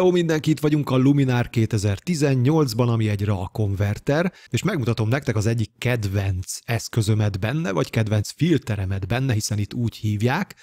Hello mindenkit, itt vagyunk a Luminár 2018-ban, ami egy RA konverter, és megmutatom nektek az egyik kedvenc eszközömet benne, vagy kedvenc filteremet benne, hiszen itt úgy hívják,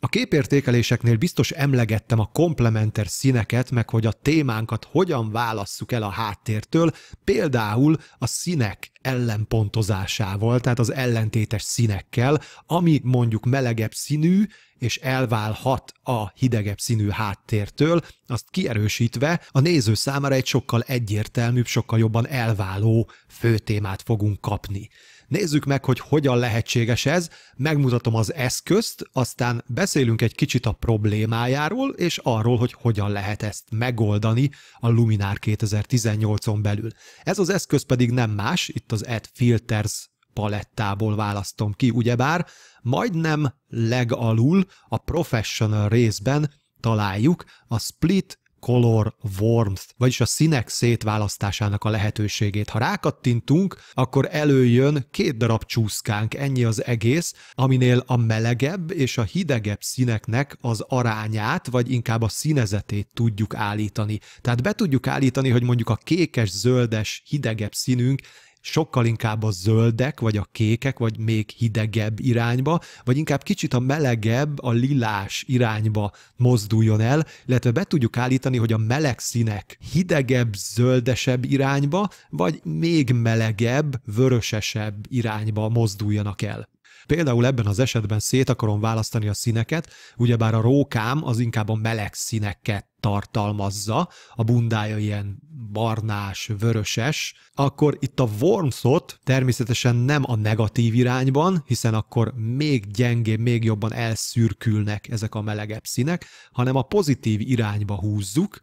a képértékeléseknél biztos emlegettem a komplementer színeket, meg hogy a témánkat hogyan válasszuk el a háttértől, például a színek ellenpontozásával, tehát az ellentétes színekkel, ami mondjuk melegebb színű, és elválhat a hidegebb színű háttértől, azt kierősítve a néző számára egy sokkal egyértelműbb, sokkal jobban elváló főtémát fogunk kapni. Nézzük meg, hogy hogyan lehetséges ez, megmutatom az eszközt, aztán beszélünk egy kicsit a problémájáról, és arról, hogy hogyan lehet ezt megoldani a Luminar 2018-on belül. Ez az eszköz pedig nem más, itt az Add Filters palettából választom ki, ugyebár majdnem legalul a Professional részben találjuk a Split color warmth vagyis a színek szétválasztásának a lehetőségét. Ha rákattintunk, akkor előjön két darab csúszkánk, ennyi az egész, aminél a melegebb és a hidegebb színeknek az arányát, vagy inkább a színezetét tudjuk állítani. Tehát be tudjuk állítani, hogy mondjuk a kékes, zöldes, hidegebb színünk sokkal inkább a zöldek, vagy a kékek, vagy még hidegebb irányba, vagy inkább kicsit a melegebb, a lilás irányba mozduljon el, illetve be tudjuk állítani, hogy a meleg színek hidegebb, zöldesebb irányba, vagy még melegebb, vörösesebb irányba mozduljanak el. Például ebben az esetben szét akarom választani a színeket, ugyebár a rókám az inkább a meleg színeket tartalmazza, a bundája ilyen barnás, vöröses, akkor itt a Wormsot természetesen nem a negatív irányban, hiszen akkor még gyengébb, még jobban elszürkülnek ezek a melegebb színek, hanem a pozitív irányba húzzuk,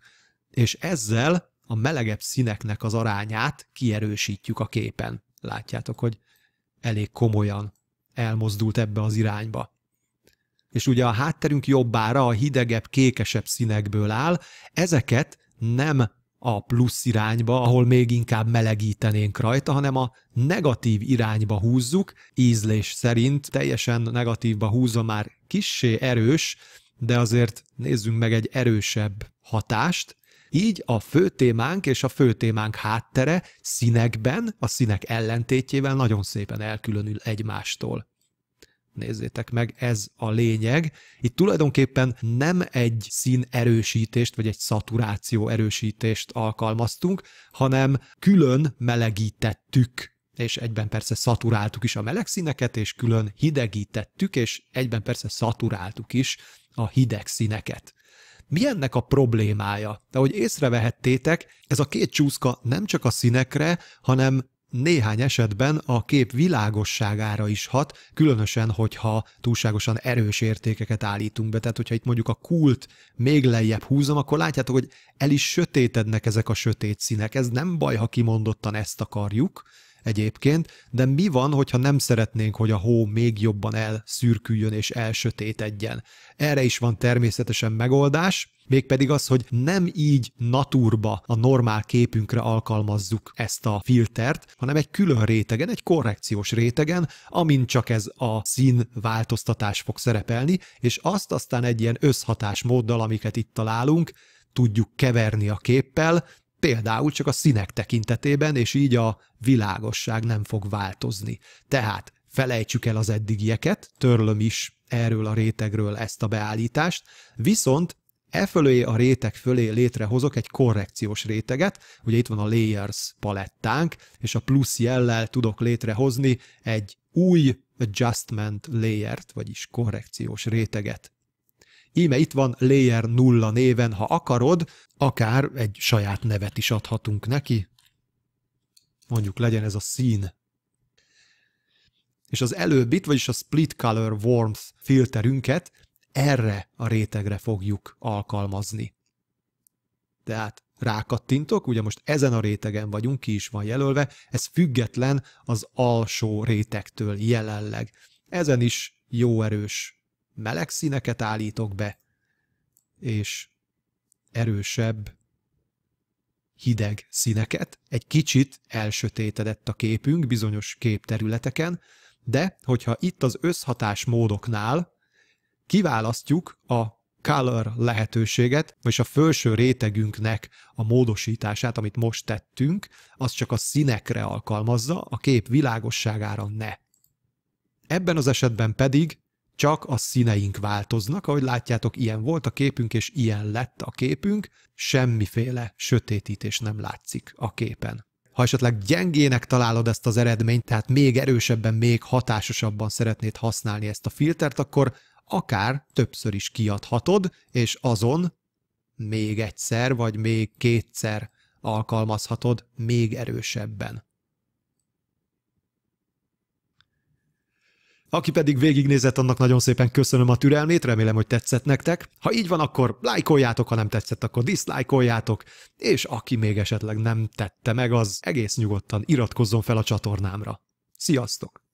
és ezzel a melegebb színeknek az arányát kierősítjük a képen. Látjátok, hogy elég komolyan elmozdult ebbe az irányba. És ugye a hátterünk jobbára a hidegebb, kékesebb színekből áll, ezeket nem a plusz irányba, ahol még inkább melegítenénk rajta, hanem a negatív irányba húzzuk, ízlés szerint teljesen negatívba húzva már kissé erős, de azért nézzünk meg egy erősebb hatást. Így a fő témánk és a fő témánk háttere színekben, a színek ellentétjével nagyon szépen elkülönül egymástól. Nézzétek meg, ez a lényeg. Itt tulajdonképpen nem egy szín erősítést, vagy egy szaturáció erősítést alkalmaztunk, hanem külön melegítettük és egyben persze szaturáltuk is a meleg színeket, és külön hidegítettük, és egyben persze szaturáltuk is a hideg színeket. Mi ennek a problémája? De ahogy észrevehettétek, ez a két csúszka nem csak a színekre, hanem néhány esetben a kép világosságára is hat, különösen, hogyha túlságosan erős értékeket állítunk be. Tehát, hogyha itt mondjuk a kult még lejjebb húzom, akkor látjátok, hogy el is sötétednek ezek a sötét színek. Ez nem baj, ha kimondottan ezt akarjuk egyébként, de mi van, hogyha nem szeretnénk, hogy a hó még jobban elszürküljön és elsötétedjen? Erre is van természetesen megoldás, mégpedig az, hogy nem így naturba a normál képünkre alkalmazzuk ezt a filtert, hanem egy külön rétegen, egy korrekciós rétegen, amin csak ez a szín változtatás fog szerepelni, és azt aztán egy ilyen összhatás móddal, amiket itt találunk, tudjuk keverni a képpel, például csak a színek tekintetében, és így a világosság nem fog változni. Tehát felejtsük el az eddigieket, törlöm is erről a rétegről ezt a beállítást, viszont E fölé a réteg fölé létrehozok egy korrekciós réteget, ugye itt van a layers palettánk, és a plusz jellel tudok létrehozni egy új adjustment layert, vagyis korrekciós réteget. Íme itt van layer 0 néven, ha akarod, akár egy saját nevet is adhatunk neki. Mondjuk legyen ez a szín. És az előbbit, vagyis a split color warmth filterünket erre a rétegre fogjuk alkalmazni. Tehát rákattintok, ugye most ezen a rétegen vagyunk, ki is van jelölve, ez független az alsó rétegtől jelenleg. Ezen is jó erős meleg színeket állítok be, és erősebb hideg színeket. Egy kicsit elsötétedett a képünk bizonyos képterületeken, de hogyha itt az összhatás módoknál kiválasztjuk a color lehetőséget, vagyis a felső rétegünknek a módosítását, amit most tettünk, az csak a színekre alkalmazza, a kép világosságára ne. Ebben az esetben pedig csak a színeink változnak, ahogy látjátok, ilyen volt a képünk, és ilyen lett a képünk, semmiféle sötétítés nem látszik a képen. Ha esetleg gyengének találod ezt az eredményt, tehát még erősebben, még hatásosabban szeretnéd használni ezt a filtert, akkor akár többször is kiadhatod, és azon még egyszer vagy még kétszer alkalmazhatod még erősebben. Aki pedig végignézett, annak nagyon szépen köszönöm a türelmét, remélem, hogy tetszett nektek. Ha így van, akkor lájkoljátok, ha nem tetszett, akkor diszlájkoljátok, és aki még esetleg nem tette meg, az egész nyugodtan iratkozzon fel a csatornámra. Sziasztok!